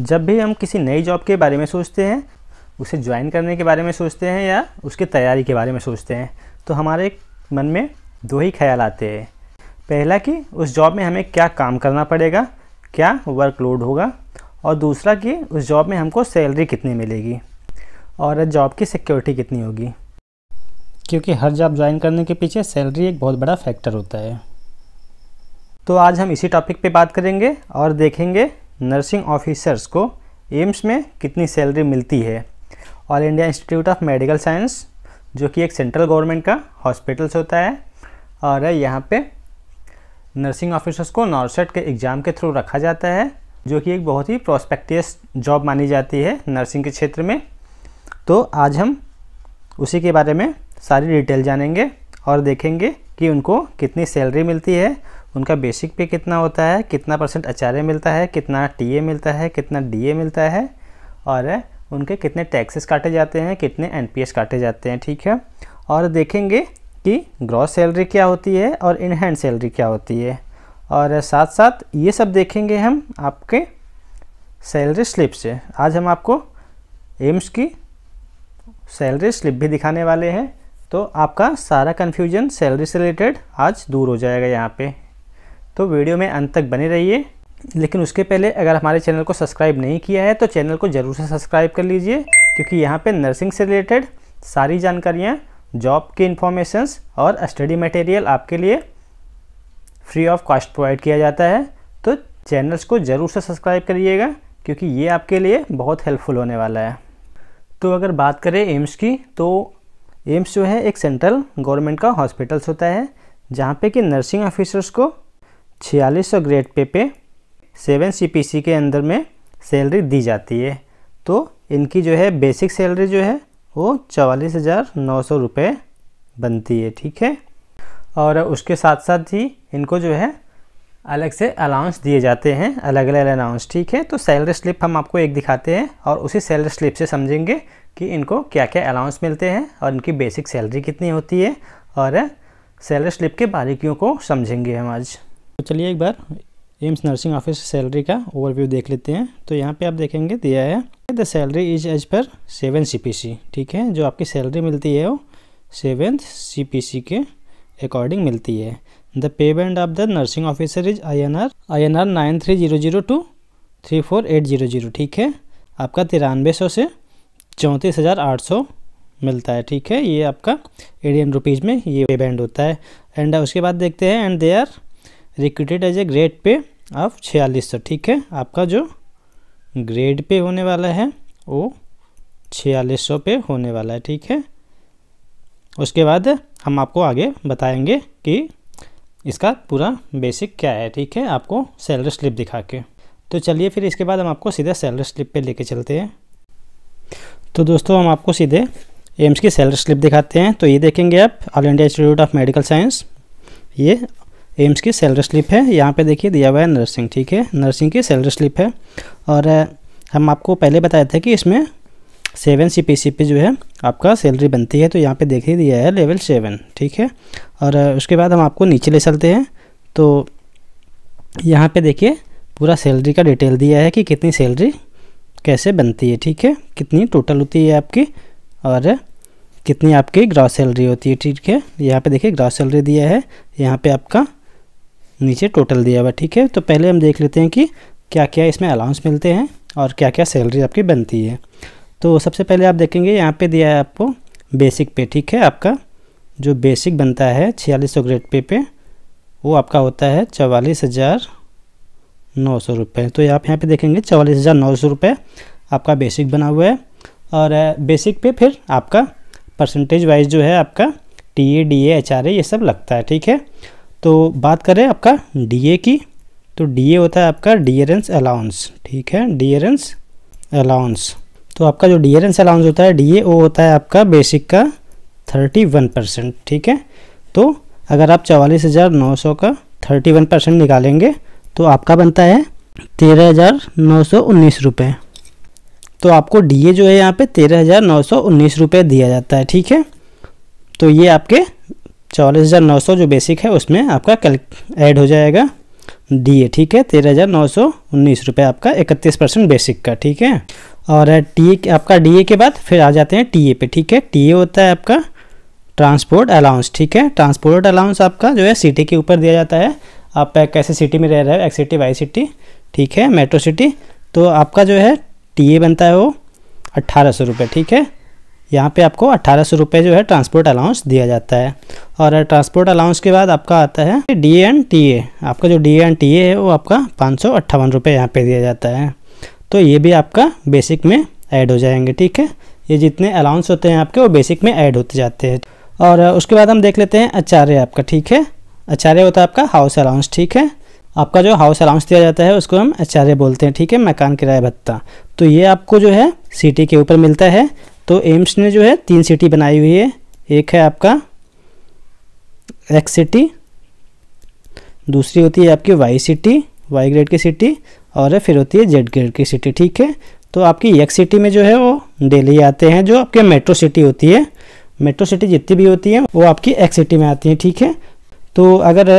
जब भी हम किसी नई जॉब के बारे में सोचते हैं उसे ज्वाइन करने के बारे में सोचते हैं या उसकी तैयारी के बारे में सोचते हैं तो हमारे मन में दो ही ख्याल आते हैं पहला कि उस जॉब में हमें क्या काम करना पड़ेगा क्या वर्कलोड होगा और दूसरा कि उस जॉब में हमको सैलरी कितनी मिलेगी और जॉब की सिक्योरिटी कितनी होगी क्योंकि हर जॉब ज्वाइन करने के पीछे सैलरी एक बहुत बड़ा फैक्टर होता है तो आज हम इसी टॉपिक पे बात करेंगे और देखेंगे नर्सिंग ऑफिसर्स को एम्स में कितनी सैलरी मिलती है All India Institute of Medical Science जो कि एक सेंट्रल गवर्नमेंट का हॉस्पिटल्स होता है और यहाँ पे नर्सिंग ऑफिसर्स को नॉर्सेट के एग्ज़ाम के थ्रू रखा जाता है जो कि एक बहुत ही प्रोस्पेक्टिस जॉब मानी जाती है नर्सिंग के क्षेत्र में तो आज हम उसी के बारे में सारी डिटेल जानेंगे और देखेंगे कि उनको कितनी सैलरी मिलती है उनका बेसिक पे कितना होता है कितना परसेंट अचार्य मिलता है कितना टीए मिलता है कितना डीए मिलता है और उनके कितने टैक्सेस काटे जाते हैं कितने एनपीएस काटे जाते हैं ठीक है और देखेंगे कि ग्रॉस सैलरी क्या होती है और इन हैंड सैलरी क्या होती है और साथ साथ ये सब देखेंगे हम आपके सैलरी स्लिप से आज हम आपको एम्स की सैलरी स्लिप भी दिखाने वाले हैं तो आपका सारा कन्फ्यूजन सैलरी से रिलेटेड आज दूर हो जाएगा यहाँ पे तो वीडियो में अंत तक बने रहिए लेकिन उसके पहले अगर हमारे चैनल को सब्सक्राइब नहीं किया है तो चैनल को ज़रूर से सब्सक्राइब कर लीजिए क्योंकि यहाँ पे नर्सिंग से रिलेटेड सारी जानकारियाँ जॉब की इन्फॉर्मेशंस और स्टडी मटेरियल आपके लिए फ्री ऑफ कॉस्ट प्रोवाइड किया जाता है तो चैनल्स को ज़रूर से सब्सक्राइब करिएगा क्योंकि ये आपके लिए बहुत हेल्पफुल होने वाला है तो अगर बात करें एम्स की तो एम्स जो है एक सेंट्रल गवर्नमेंट का हॉस्पिटल्स होता है जहाँ पे कि नर्सिंग ऑफिसर्स को छियालीस सौ ग्रेड पे पे सेवन सी के अंदर में सैलरी दी जाती है तो इनकी जो है बेसिक सैलरी जो है वो चवालीस हज़ार नौ सौ रुपये बनती है ठीक है और उसके साथ साथ ही इनको जो है अलग से अलाउंस दिए जाते हैं अलग अलग अलाउंस ठीक है तो सैलरी स्लिप हम आपको एक दिखाते हैं और उसी सैलरी स्लिप से समझेंगे कि इनको क्या क्या अलाउंस मिलते हैं और इनकी बेसिक सैलरी कितनी होती है और सैलरी स्लिप के बारीकियों को समझेंगे हम आज तो चलिए एक बार एम्स नर्सिंग ऑफिस सैलरी का ओवरव्यू देख लेते हैं तो यहाँ पे आप देखेंगे दिया है the salary is as per seven C ठीक है जो आपकी सैलरी मिलती है वो सेवन सी के अकॉर्डिंग मिलती है the payment of the nursing officer is I N R I N R nine three zero zero two three four eight zero zero ठीक है आपका तिरानवे सौ से चौंतीस हज़ार आठ सौ मिलता है ठीक है ये आपका एडियन रुपीज़ में ये पे होता है एंड उसके बाद देखते हैं and they are recruited as a grade pay of छियालीस सौ ठीक है आपका जो ग्रेड पे होने वाला है वो छियालीस सौ पे होने वाला है ठीक है उसके बाद हम आपको आगे बताएंगे कि इसका पूरा बेसिक क्या है ठीक है आपको सैलरी स्लिप दिखा के तो चलिए फिर इसके बाद हम आपको सीधा सैलरी स्लिप पे लेके चलते हैं तो दोस्तों हम आपको सीधे एम्स की सैलरी स्लिप दिखाते हैं तो ये देखेंगे आप All India Institute of Medical Science ये एम्स की सैलरी स्लिप है यहाँ पे देखिए दिया हुआ है नर्सिंग ठीक है नर्सिंग की सैलरी स्लिप है और हम आपको पहले बताए थे कि इसमें seven C P C P जो है आपका सैलरी बनती है तो यहाँ पे देख ही दिया है लेवल सेवन ठीक है और उसके बाद हम आपको नीचे ले चलते हैं तो यहाँ पे देखिए पूरा सैलरी का डिटेल दिया है कि कितनी सैलरी कैसे बनती है ठीक है कितनी टोटल होती है आपकी और कितनी आपकी ग्रॉस सैलरी होती है ठीक है यहाँ पे देखिए ग्रॉस सैलरी दिया है यहाँ पे आपका नीचे टोटल दिया हुआ ठीक है तो पहले हम देख लेते हैं कि क्या क्या इसमें अलाउंस मिलते हैं और क्या क्या सैलरी आपकी बनती है तो सबसे पहले आप देखेंगे यहाँ पे दिया है आपको बेसिक पे ठीक है आपका जो बेसिक बनता है छियालीस सौ ग्रेड पे पे वो आपका होता है चवालीस हज़ार नौ सौ रुपये तो आप यहाँ पे देखेंगे चवालीस हज़ार नौ सौ रुपये आपका बेसिक बना हुआ है और बेसिक पे फिर आपका परसेंटेज वाइज जो है आपका T A D A H R A ये सब लगता है ठीक है तो बात करें आपका डीए की तो डीए होता है आपका डीयरेंस अलाउंस ठीक है डीयरेंस अलाउंस तो आपका जो डीयरेंस अलाउंस होता है डीए वो होता है आपका बेसिक का थर्टी वन परसेंट ठीक है तो अगर आप चवालीस हज़ार नौ सौ का थर्टी वन परसेंट निकालेंगे तो आपका बनता है तेरह हज़ार नौ सौ उन्नीस रुपये तो आपको डीए जो है यहाँ पे तेरह हज़ार नौ सौ उन्नीस रुपये दिया जाता है ठीक है तो ये आपके चौलीस हज़ार नौ सौ जो बेसिक है उसमें आपका कल ऐड हो जाएगा डी ए ठीक है तेरह हज़ार नौ सौ उन्नीस रुपये आपका इकतीस परसेंट बेसिक का ठीक है और टी ए आपका डी ए के बाद फिर आ जाते हैं टी ए पे ठीक है टी ए होता है आपका ट्रांसपोर्ट अलाउंस ठीक है ट्रांसपोर्ट अलाउंस आपका जो है सिटी के ऊपर दिया जाता है आप कैसे सिटी में रह रहे हो एक्स सिटी वाई सिटी ठीक है मेट्रो सिटी तो आपका जो है टी ए बनता है वो अट्ठारह सौ रुपये ठीक है यहाँ पे आपको अट्ठारह सौ रुपये जो है ट्रांसपोर्ट अलाउंस दिया जाता है और ट्रांसपोर्ट अलाउंस के बाद आपका आता है डी एन टी ए आपका जो डी एन टी ए है वो आपका पाँच सौ अट्ठावन रुपये यहाँ पर दिया जाता है तो ये भी आपका बेसिक में ऐड हो जाएंगे ठीक है ये जितने अलाउंस होते हैं आपके वो बेसिक में ऐड होते जाते हैं और उसके बाद हम देख लेते हैं आचार्य आपका ठीक है आचार्य होता है आपका हाउस अलाउंस ठीक है आपका जो हाउस अलाउंस दिया जाता है उसको हम आचार्य बोलते हैं ठीक है मकान किराया भत्ता तो ये आपको जो है सिटी के ऊपर मिलता है तो एम्स ने जो है तीन सिटी बनाई हुई है एक है आपका एक्स सिटी दूसरी होती है आपकी वाई सिटी वाई ग्रेड की सिटी और फिर होती है जेड ग्रेड की सिटी ठीक है तो आपकी एक सिटी में जो है वो डेली आते हैं जो आपके मेट्रो सिटी होती है मेट्रो सिटी जितनी भी होती है वो आपकी एक्स सिटी में आती है ठीक है तो अगर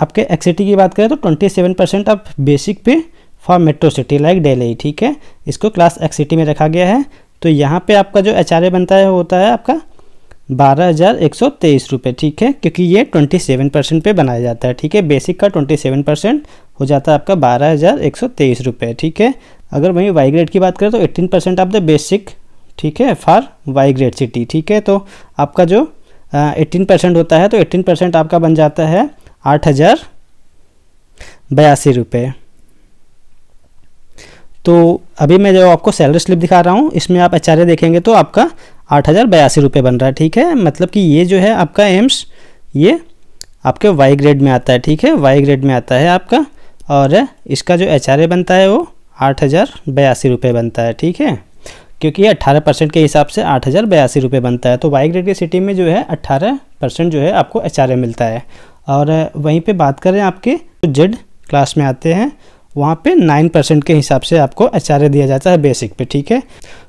आपके एक सिटी की बात करें तो ट्वेंटी सेवन परसेंट आप basic pay for metro city like Delhi ठीक है इसको क्लास एक्स सिटी में रखा गया है तो यहाँ पे आपका जो एच बनता है होता है आपका बारह हज़ार एक सौ तेईस रुपये ठीक है क्योंकि ये ट्वेंटी सेवन परसेंट पर बनाया जाता है ठीक है बेसिक का ट्वेंटी सेवन परसेंट हो जाता है आपका बारह हज़ार एक सौ तेईस रुपये ठीक है अगर वहीं वाई ग्रेड की बात करें तो eighteen percent of the basic ठीक है फॉर वाई ग्रेड सिटी ठीक है तो आपका जो एट्टीन परसेंट होता है तो एट्टीन परसेंट आपका बन जाता है आठ हज़ार बयासी रुपये तो अभी मैं जो आपको सैलरी स्लिप दिखा रहा हूँ इसमें आप एच देखेंगे तो आपका आठ हज़ार बयासी रुपये बन रहा है ठीक है मतलब कि ये जो है आपका एम्स ये आपके वाई ग्रेड में आता है ठीक है वाई ग्रेड में आता है आपका और इसका जो एच बनता है वो आठ हज़ार बयासी रुपये बनता है ठीक है क्योंकि ये अट्ठारह परसेंट के हिसाब से आठ हज़ार बयासी रुपये बनता है तो वाई ग्रेड की सिटी में जो है अट्ठारह परसेंट जो है आपको एच मिलता है और वहीं पर बात करें आपके जेड तो क्लास में आते हैं वहाँ पे नाइन परसेंट के हिसाब से आपको एच दिया जाता है बेसिक पे ठीक है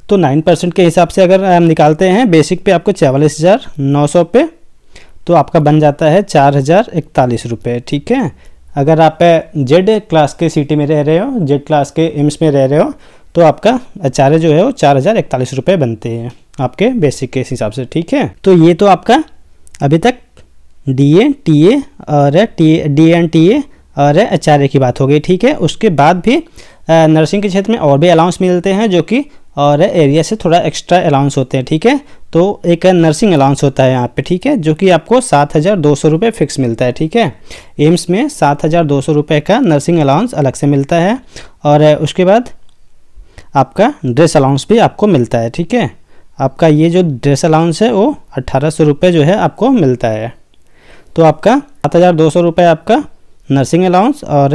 तो नाइन परसेंट के हिसाब से अगर हम निकालते हैं बेसिक पे आपको चवालीस हज़ार नौ सौ पे तो आपका बन जाता है चार हज़ार इकतालीस रुपये ठीक है अगर आप जेड क्लास के सिटी में रह रहे हो जेड क्लास के एम्स में रह रहे हो तो आपका अचार्य जो है वो चार हज़ार इकतालीस रुपये बनते हैं आपके बेसिक के हिसाब से ठीक है तो ये तो आपका अभी तक डी ए टी ए और T D N T A और आचार्य की बात हो गई ठीक है उसके बाद भी नर्सिंग के क्षेत्र में और भी अलाउंस मिलते हैं जो कि और एरिया से थोड़ा एक्स्ट्रा अलाउंस होते हैं ठीक है तो एक नर्सिंग अलाउंस होता है यहाँ पे ठीक है जो कि आपको सात हज़ार दो सौ रुपये फिक्स मिलता है ठीक है एम्स में सात हज़ार दो सौ रुपये का नर्सिंग अलाउंस अलग से मिलता है और उसके बाद आपका ड्रेस अलाउंस भी आपको मिलता है ठीक है आपका ये जो ड्रेस अलाउंस है वो अट्ठारह सौ रुपये जो है आपको मिलता है तो आपका सात हज़ार दो सौ रुपये आपका नर्सिंग अलाउंस और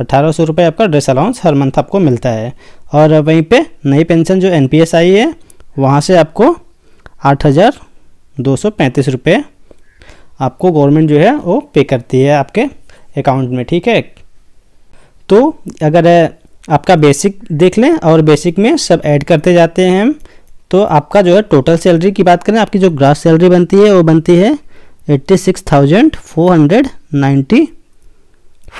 अट्ठारह सौ रुपये आपका ड्रेस अलाउंस हर मंथ आपको मिलता है और वहीं पे नई पेंशन जो एन आई है वहाँ से आपको आठ हज़ार दो सौ पैंतीस रुपये आपको गवर्नमेंट जो है वो पे करती है आपके अकाउंट में ठीक है तो अगर आपका बेसिक देख लें और बेसिक में सब ऐड करते जाते हैं हम तो आपका जो है टोटल सैलरी की बात करें आपकी जो ग्रास सैलरी बनती है वो बनती है eighty six thousand four hundred ninety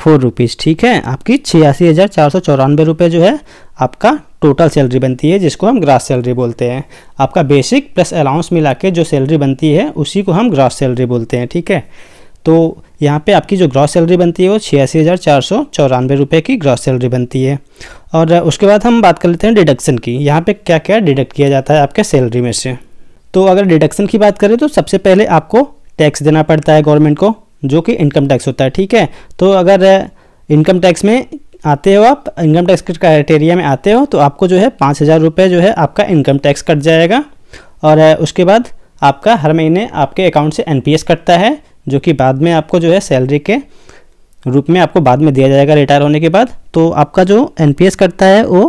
four rupees ठीक है आपकी छियासी हज़ार चार सौ चौरानवे रुपये जो है आपका टोटल सैलरी बनती है जिसको हम ग्रास सैलरी बोलते हैं आपका बेसिक प्लस अलाउंस मिला के जो सैलरी बनती है उसी को हम ग्रास सैलरी बोलते हैं ठीक है तो यहाँ पे आपकी जो ग्रॉस सैलरी बनती है वो छियासी हज़ार चार सौ चौरानवे रुपये की ग्रॉस सैलरी बनती है और उसके बाद हम बात कर लेते हैं डिडक्शन की यहाँ पे क्या क्या डिडक्ट किया जाता है आपके सैलरी में से तो अगर डिडक्शन की बात करें तो सबसे पहले आपको टैक्स देना पड़ता है गवर्नमेंट को जो कि इनकम टैक्स होता है ठीक है तो अगर इनकम टैक्स में आते हो आप इनकम टैक्स के क्राइटेरिया में आते हो तो आपको जो है पाँच हज़ार रुपये जो है आपका इनकम टैक्स कट जाएगा और उसके बाद आपका हर महीने आपके अकाउंट से एनपीएस कटता है जो कि बाद में आपको जो है सैलरी के रूप में आपको बाद में दिया जाएगा रिटायर होने के बाद तो आपका जो एन कटता है वो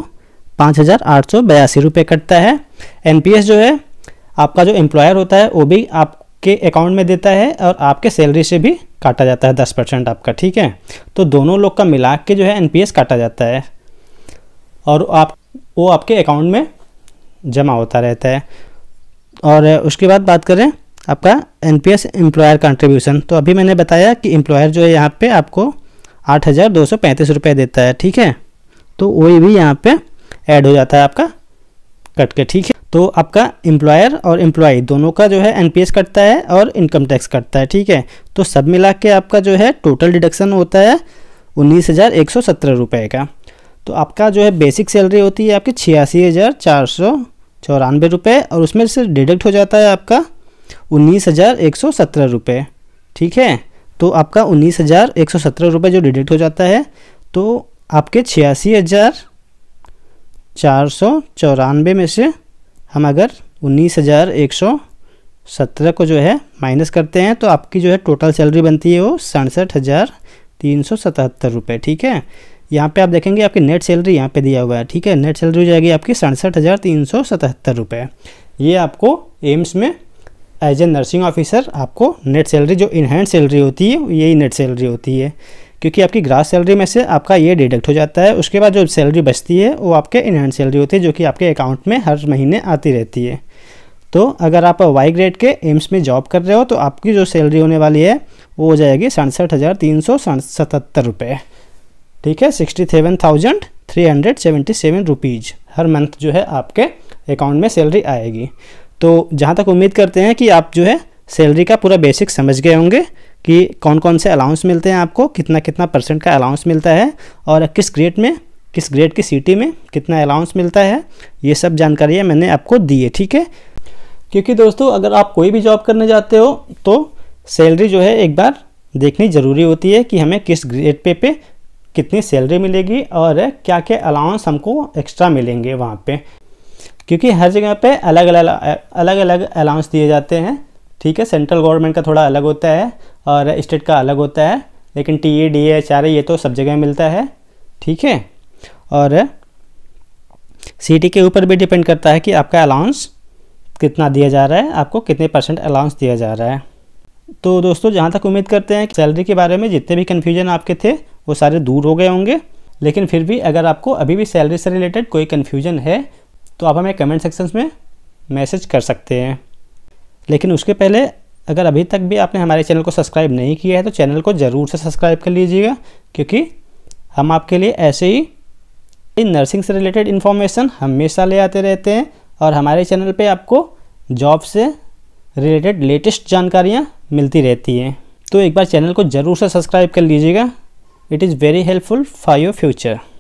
पाँच हज़ार आठ सौ बयासी रुपये कटता है एन जो है आपका जो एम्प्लॉयर होता है वो भी आप के अकाउंट में देता है और आपके सैलरी से भी काटा जाता है दस परसेंट आपका ठीक है तो दोनों लोग का मिला के जो है एनपीएस काटा जाता है और आप वो आपके अकाउंट में जमा होता रहता है और उसके बाद बात करें आपका N P S employer contribution तो अभी मैंने बताया कि एम्प्लॉयर जो है यहाँ पर आपको आठ हज़ार दो सौ पैंतीस रुपये देता है ठीक है तो वही भी यहाँ पर ऐड हो जाता है आपका कट के ठीक है तो आपका एम्प्लॉयर और एम्प्लॉय दोनों का जो है एनपीएस कटता है और इनकम टैक्स कटता है ठीक है तो सब मिला के आपका जो है टोटल डिडक्शन होता है उन्नीस हज़ार एक सौ सत्रह रुपये का तो आपका जो है बेसिक सैलरी होती है आपकी छियासी हज़ार चार सौ चौरानवे रुपये और उसमें से डिडक्ट हो जाता है आपका उन्नीस हज़ार एक सौ सत्रह रुपये ठीक है तो आपका उन्नीस हज़ार एक सौ सत्रह रुपये जो डिडक्ट हो जाता है तो आपके छियासी हज़ार चार सौ चौरानवे में से हम अगर उन्नीस हज़ार एक सौ सत्रह को जो है माइनस करते हैं तो आपकी जो है टोटल सैलरी बनती है वो सड़सठ हज़ार तीन सौ सतहत्तर रुपये ठीक है यहाँ पे आप देखेंगे आपकी नेट सैलरी यहाँ पे दिया हुआ है ठीक है नेट सैलरी हो जाएगी आपकी सड़सठ हज़ार तीन सौ सतहत्तर रुपये ये आपको एम्स में एज ए नर्सिंग ऑफिसर आपको नेट सैलरी जो इनहैंड सैलरी होती है यही नेट सैलरी होती है क्योंकि आपकी ग्रास सैलरी में से आपका ये डिडक्ट हो जाता है उसके बाद जो सैलरी बचती है वो आपके इनहैंड सैलरी होती है जो कि आपके अकाउंट में हर महीने आती रहती है तो अगर आप वाई ग्रेड के एम्स में जॉब कर रहे हो तो आपकी जो सैलरी होने वाली है वो हो जाएगी सड़सठ हज़ार तीन सौ सतहत्तर रुपये ठीक है sixty seven thousand three hundred seventy seven rupees हर मंथ जो है आपके अकाउंट में सैलरी आएगी तो जहाँ तक उम्मीद करते हैं कि आप जो है सैलरी का पूरा बेसिक समझ गए होंगे कि कौन कौन से अलाउंस मिलते हैं आपको कितना कितना परसेंट का अलाउंस मिलता है और किस ग्रेड में किस ग्रेड की सिटी में कितना अलाउंस मिलता है ये सब जानकारियाँ मैंने आपको दी है ठीक है क्योंकि दोस्तों अगर आप कोई भी जॉब करने जाते हो तो सैलरी जो है एक बार देखनी ज़रूरी होती है कि हमें किस ग्रेड पे पे कितनी सैलरी मिलेगी और क्या क्या अलाउंस हमको एक्स्ट्रा मिलेंगे वहाँ पे क्योंकि हर जगह पे अलग अलग अलग अलग अलाउंस दिए जाते हैं ठीक है सेंट्रल गवर्नमेंट का थोड़ा अलग होता है और स्टेट का अलग होता है लेकिन T A D H R ये तो सब जगह मिलता है ठीक है और सिटी के ऊपर भी डिपेंड करता है कि आपका अलाउंस कितना दिया जा रहा है आपको कितने परसेंट अलाउंस दिया जा रहा है तो दोस्तों जहाँ तक उम्मीद करते हैं कि सैलरी के बारे में जितने भी कन्फ्यूजन आपके थे वो सारे दूर हो गए होंगे लेकिन फिर भी अगर आपको अभी भी सैलरी से रिलेटेड कोई कन्फ्यूजन है तो आप हमें कमेंट सेक्शन में मैसेज कर सकते हैं लेकिन उसके पहले अगर अभी तक भी आपने हमारे चैनल को सब्सक्राइब नहीं किया है तो चैनल को ज़रूर से सब्सक्राइब कर लीजिएगा क्योंकि हम आपके लिए ऐसे ही नर्सिंग से रिलेटेड इन्फॉर्मेशन हमेशा ले आते रहते हैं और हमारे चैनल पे आपको जॉब से रिलेटेड लेटेस्ट जानकारियाँ मिलती रहती हैं तो एक बार चैनल को ज़रूर से सब्सक्राइब कर लीजिएगा it is very helpful for your future